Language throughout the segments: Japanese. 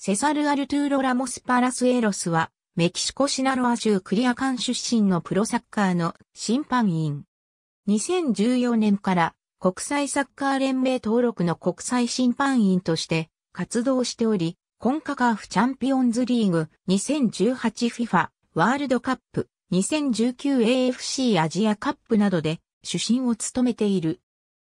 セサル・アルトゥーロ・ラモス・パラスエロスは、メキシコシナロア州クリアカン出身のプロサッカーの審判員。2014年から国際サッカー連盟登録の国際審判員として活動しており、コンカカーフチャンピオンズリーグ 2018FIFA ワールドカップ 2019AFC アジアカップなどで主審を務めている。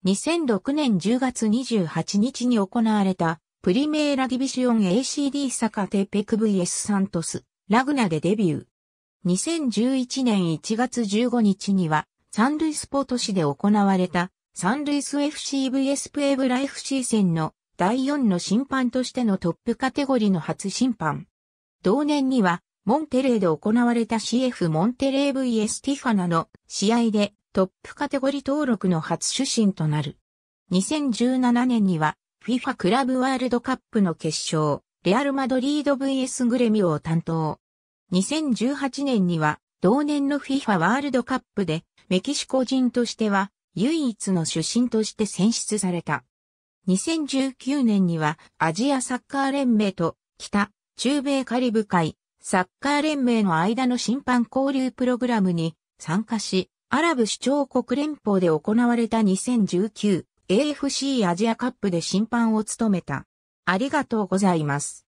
2006年10月28日に行われたプリメーラディビシオン ACD サカテペク VS サントス、ラグナでデビュー。2011年1月15日には、サンルイスポト市で行われた、サンルイス FCVS プエブラ FC 戦の第4の審判としてのトップカテゴリの初審判。同年には、モンテレーで行われた CF モンテレー VS ティファナの試合でトップカテゴリ登録の初主審となる。2017年には FIFA クラブワールドカップの決勝、レアル・マドリード VS グレミオを担当。2018年には、同年の FIFA ワールドカップで、メキシコ人としては、唯一の主審として選出された。2019年には、アジアサッカー連盟と、北、中米カリブ海、サッカー連盟の間の審判交流プログラムに参加し、アラブ首長国連邦で行われた2019 AFC アジアカップで審判を務めた。ありがとうございます。